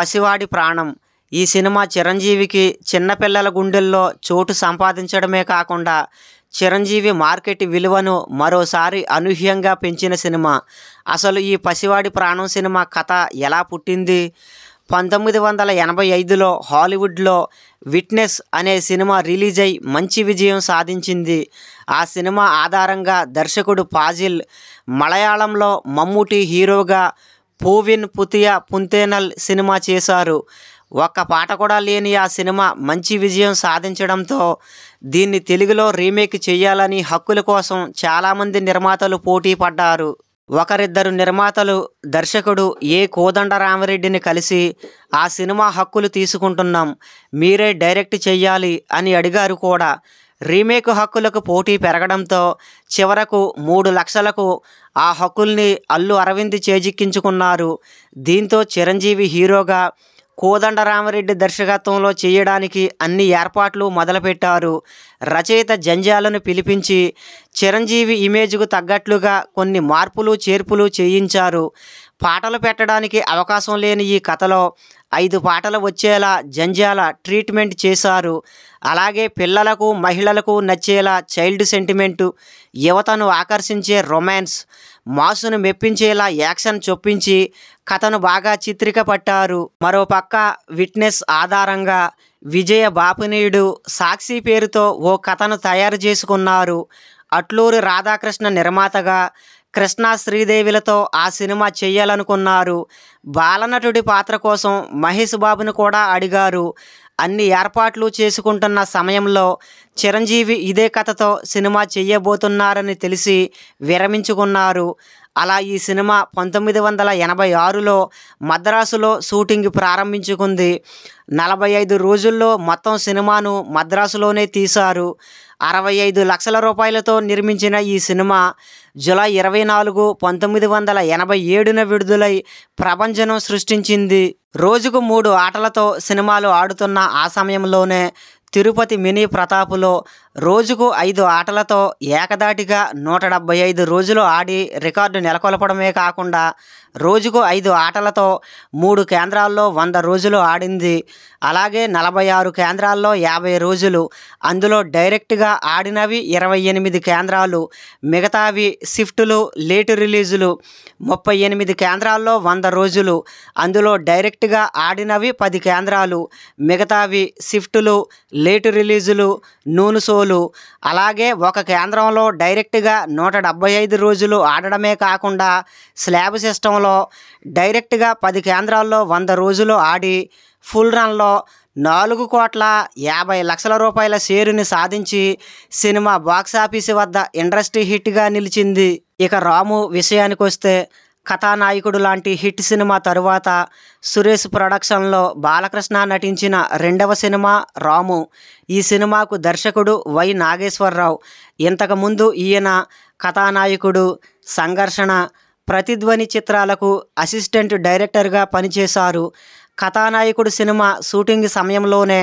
పసివాడి ప్రాణం ఈ సినిమా చిరంజీవికి చిన్నపిల్లల గుండెల్లో చోటు సంపాదించడమే కాకుండా చిరంజీవి మార్కెట్ విలువను మరోసారి అనూహ్యంగా పెంచిన సినిమా అసలు ఈ పసివాడి ప్రాణం సినిమా కథ ఎలా పుట్టింది పంతొమ్మిది వందల ఎనభై ఐదులో హాలీవుడ్లో విట్నెస్ అనే సినిమా రిలీజ్ అయి మంచి విజయం సాధించింది ఆ సినిమా ఆధారంగా దర్శకుడు పాజిల్ మలయాళంలో మమ్ముటి హీరోగా పూవిన్ పుతియా పుంతేనల్ సినిమా చేశారు ఒక్క పాట కూడా లేని ఆ సినిమా మంచి విజయం సాధించడంతో దీన్ని తెలుగులో రీమేక్ చేయాలని హక్కుల కోసం చాలామంది నిర్మాతలు పోటీ పడ్డారు ఒకరిద్దరు నిర్మాతలు దర్శకుడు ఏ కోదండరామరెడ్డిని కలిసి ఆ సినిమా హక్కులు తీసుకుంటున్నాం మీరే డైరెక్ట్ చేయాలి అని అడిగారు కూడా రీమేక్ హక్కులకు పోటీ పెరగడంతో చివరకు మూడు లక్షలకు ఆ హక్కుల్ని అల్లు అరవింద్ చేజిక్కించుకున్నారు దీంతో చిరంజీవి హీరోగా కోదండరామరెడ్డి దర్శకత్వంలో చేయడానికి అన్ని ఏర్పాట్లు మొదలుపెట్టారు రచయిత జంజాలను పిలిపించి చిరంజీవి ఇమేజ్కు తగ్గట్లుగా కొన్ని మార్పులు చేర్పులు చేయించారు పాటలు పెట్టడానికి అవకాశం లేని ఈ కథలో ఐదు పాటలు వచ్చేలా జంజాల ట్రీట్మెంట్ చేశారు అలాగే పిల్లలకు మహిళలకు నచ్చేలా చైల్డ్ సెంటిమెంటు యువతను ఆకర్షించే రొమాన్స్ మాసును మెప్పించేలా యాక్షన్ చొప్పించి కథను బాగా చిత్రికపట్టారు మరోపక్క విట్నెస్ ఆధారంగా విజయ బాపునీయుడు సాక్షి పేరుతో ఓ కథను తయారు చేసుకున్నారు అట్లూరు రాధాకృష్ణ నిర్మాతగా కృష్ణ శ్రీదేవిలతో ఆ సినిమా చేయాలనుకున్నారు బాలనటుడి పాత్ర కోసం మహేష్ బాబును కూడా అడిగారు అన్ని ఏర్పాట్లు చేసుకుంటున్న సమయంలో చిరంజీవి ఇదే కథతో సినిమా చేయబోతున్నారని తెలిసి విరమించుకున్నారు అలా ఈ సినిమా పంతొమ్మిది వందల ఎనభై ఆరులో మద్రాసులో షూటింగ్ ప్రారంభించుకుంది నలభై ఐదు రోజుల్లో మొత్తం సినిమాను మద్రాసులోనే తీశారు అరవై ఐదు లక్షల రూపాయలతో నిర్మించిన ఈ సినిమా జులై ఇరవై నాలుగు పంతొమ్మిది వందల ఎనభై ఏడున విడుదలై ప్రపంచం సృష్టించింది రోజుకు మూడు ఆటలతో సినిమాలు ఆడుతున్న ఆ సమయంలోనే తిరుపతి మినీ ప్రతాపులో రోజుకు ఐదు ఆటలతో ఏకదాటిగా నూట డెబ్బై ఐదు రోజులు ఆడి రికార్డు నెలకొల్పడమే కాకుండా రోజుకు ఐదు ఆటలతో మూడు కేంద్రాల్లో వంద రోజులు ఆడింది అలాగే నలభై ఆరు కేంద్రాల్లో యాభై రోజులు అందులో డైరెక్ట్గా ఆడినవి ఇరవై ఎనిమిది కేంద్రాలు మిగతావి షిఫ్టులు లేటు రిలీజులు ముప్పై ఎనిమిది కేంద్రాల్లో వంద రోజులు అందులో డైరెక్ట్గా ఆడినవి పది కేంద్రాలు మిగతావి షిఫ్టులు లేటు రిలీజులు నూను షోలు అలాగే ఒక కేంద్రంలో డైరెక్ట్గా నూట డెబ్బై ఐదు రోజులు ఆడడమే కాకుండా స్లాబ్ సిస్టంలో డైరెక్ట్గా పది కేంద్రాల్లో వంద రోజులు ఆడి ఫుల్ రన్లో నాలుగు కోట్ల యాభై లక్షల రూపాయల షేరుని సాధించి సినిమా బాక్సాఫీసు వద్ద ఇండస్ట్రీ హిట్గా నిలిచింది ఇక రాము విషయానికి వస్తే కథానాయకుడు లాంటి హిట్ సినిమా తరువాత సురేష్ ప్రొడక్షన్లో బాలకృష్ణ నటించిన రెండవ సినిమా రాము ఈ సినిమాకు దర్శకుడు వై నాగేశ్వరరావు ఇంతకుముందు ఈయన కథానాయకుడు సంఘర్షణ ప్రతిధ్వని చిత్రాలకు అసిస్టెంట్ డైరెక్టర్గా పనిచేశారు కథానాయకుడు సినిమా షూటింగ్ సమయంలోనే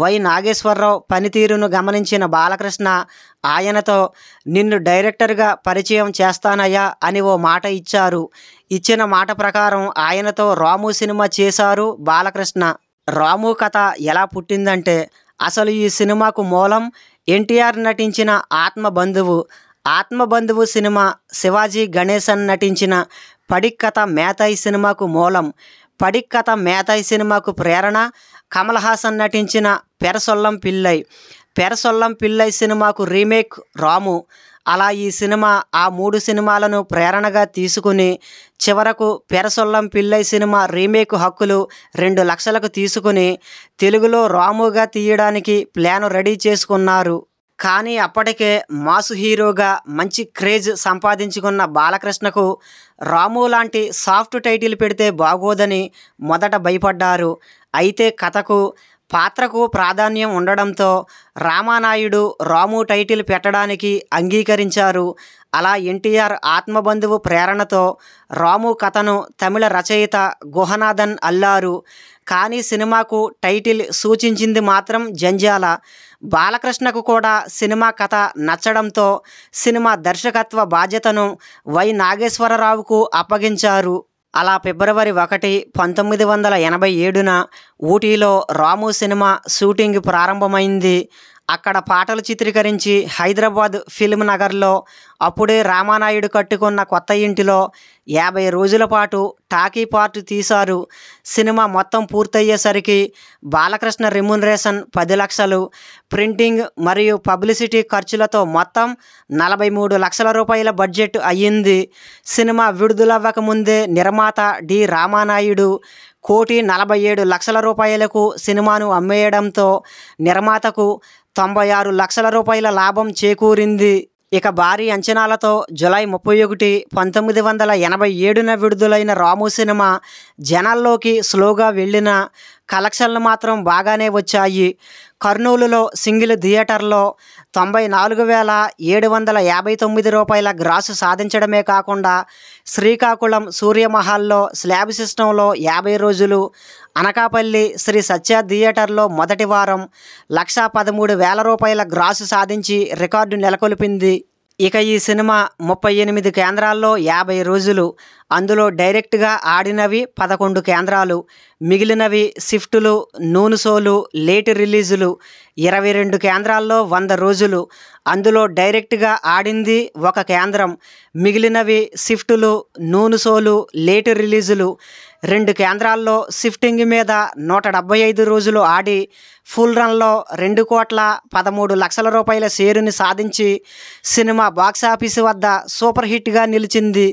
వై నాగేశ్వరరావు పనితీరును గమనించిన బాలకృష్ణ ఆయనతో నిన్ను డైరెక్టర్గా పరిచయం చేస్తానయ్యా అని ఓ మాట ఇచ్చారు ఇచ్చిన మాట ప్రకారం ఆయనతో రాము సినిమా చేశారు బాలకృష్ణ రాము కథ ఎలా పుట్టిందంటే అసలు ఈ సినిమాకు మూలం ఎన్టీఆర్ నటించిన ఆత్మబంధువు ఆత్మబంధువు సినిమా శివాజీ గణేశన్ నటించిన పడిక్కథ మేతాయి సినిమాకు మూలం పడి కథ మేతాయి సినిమాకు ప్రేరణ కమల్ హాసన్ నటించిన పెరసొల్లం పిల్లై పెరసొల్లం పిల్లై సినిమాకు రీమేక్ రాము అలా ఈ సినిమా ఆ మూడు సినిమాలను ప్రేరణగా తీసుకుని చివరకు పెరసొల్లం పిల్లై సినిమా రీమేక్ హక్కులు రెండు లక్షలకు తీసుకుని తెలుగులో రాముగా తీయడానికి ప్లాన్ రెడీ చేసుకున్నారు కానీ అప్పటికే మాసు హీరోగా మంచి క్రేజ్ సంపాదించుకున్న బాలకృష్ణకు రాము లాంటి సాఫ్ట్ టైటిల్ పెడితే బాగోదని మొదట భయపడ్డారు అయితే కథకు పాత్రకు ప్రాధాన్యం ఉండడంతో రామానాయుడు రాము టైటిల్ పెట్టడానికి అంగీకరించారు అలా ఎన్టీఆర్ ఆత్మబంధువు ప్రేరణతో రాము కథను తమిళ రచయిత గుహనాథన్ అల్లారు కానీ సినిమాకు టైటిల్ సూచించింది మాత్రం జంజాల బాలకృష్ణకు కూడా సినిమా కథ నచ్చడంతో సినిమా దర్శకత్వ బాధ్యతను వై నాగేశ్వరరావుకు అప్పగించారు అలా ఫిబ్రవరి ఒకటి పంతొమ్మిది వందల ఎనభై ఏడున ఊటీలో రాము సినిమా షూటింగ్ ప్రారంభమైంది అక్కడ పాటలు చిత్రీకరించి హైదరాబాద్ ఫిల్మ్ నగర్లో అప్పుడే రామానాయుడు కట్టుకున్న కొత్త ఇంటిలో యాభై రోజుల పాటు టాకీ పార్ట్ తీశారు సినిమా మొత్తం పూర్తయ్యేసరికి బాలకృష్ణ రెమ్యునరేషన్ పది లక్షలు ప్రింటింగ్ మరియు పబ్లిసిటీ ఖర్చులతో మొత్తం నలభై మూడు లక్షల రూపాయల బడ్జెట్ అయ్యింది సినిమా విడుదలవ్వకముందే నిర్మాత డి రామానాయుడు కోటి నలభై ఏడు లక్షల రూపాయలకు సినిమాను అమ్మేయడంతో నిర్మాతకు తొంభై ఆరు లక్షల రూపాయల లాభం చేకూరింది ఇక భారీ అంచనాలతో జులై ముప్పై ఒకటి పంతొమ్మిది వందల ఎనభై ఏడున విడుదలైన రాము సినిమా జనాల్లోకి స్లోగా వెళ్ళిన కలెక్షన్లు మాత్రం బాగానే వచ్చాయి కర్నూలులో సింగిల్ థియేటర్లో తొంభై నాలుగు వేల ఏడు వందల యాభై తొమ్మిది రూపాయల గ్రాసు సాధించడమే కాకుండా శ్రీకాకుళం సూర్యమహల్లో స్లాబ్ సిస్టంలో యాభై రోజులు అనకాపల్లి శ్రీ సత్య థియేటర్లో మొదటి వారం లక్షా పదమూడు వేల రూపాయల గ్రాసు సాధించి రికార్డు నెలకొల్పింది ఇక ఈ సినిమా ముప్పై ఎనిమిది కేంద్రాల్లో యాభై రోజులు అందులో డైరెక్ట్గా ఆడినవి పదకొండు కేంద్రాలు మిగిలినవి షిఫ్టులు నూనెసోలు లేట్ రిలీజులు ఇరవై రెండు కేంద్రాల్లో వంద రోజులు అందులో డైరెక్ట్గా ఆడింది ఒక కేంద్రం మిగిలినవి షిఫ్టులు నూనెసోలు లేట్ రిలీజులు రెండు కేంద్రాల్లో షిఫ్టింగ్ మీద నూట డెబ్బై ఐదు రోజులు ఆడి ఫుల్ రన్లో రెండు కోట్ల పదమూడు లక్షల రూపాయల షేరుని సాధించి సినిమా బాక్సాఫీసు వద్ద సూపర్ హిట్గా నిలిచింది